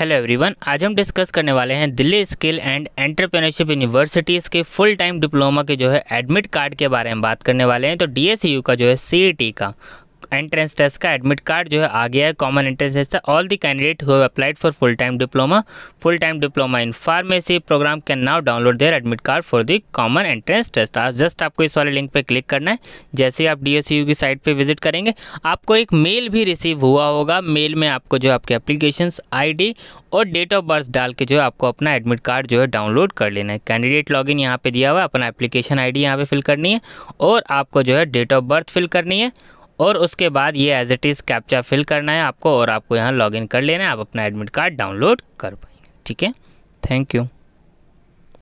hello everyone आज हम discuss करने वाले हैं Delhi skill and entrepreneurship universities के फुल टाइम डिप्लोमा के जो है एडमिट कार्ड के बारे में बात करने वाले हैं तो डीएसयू का जो है सीईटी e का एंट्रेंस टेस्ट का एडमिट कार्ड जो है आ गया है कॉमन एंट्रेंस टेस्ट का all the candidate who applied for full time diploma full time diploma in pharmacy program can now download their admit card for the common entrance test just आपको इस वाले link पर click करना है जैसे आप D की साइट पर विजिट करेंगे आपको एक मेल भी रिसीव हुआ होगा मेल में आपको जो आपके एप्लीकेशन आई और डेट ऑफ बर्थ डाल के जो है आपको अपना एडमिट कार्ड जो है डाउनलोड कर लेना है कैंडिडेट लॉग इन यहाँ पर दिया हुआ है अपना एप्लीकेशन आई डी यहाँ पे फिल करनी है और आपको जो है डेट ऑफ बर्थ फिल करनी है और उसके बाद ये as it is captcha fill करना है आपको और आपको यहाँ लॉगिन कर लेना है आप अपना एडमिट कार्ड डाउनलोड कर पाएंगे ठीक है थैंक यू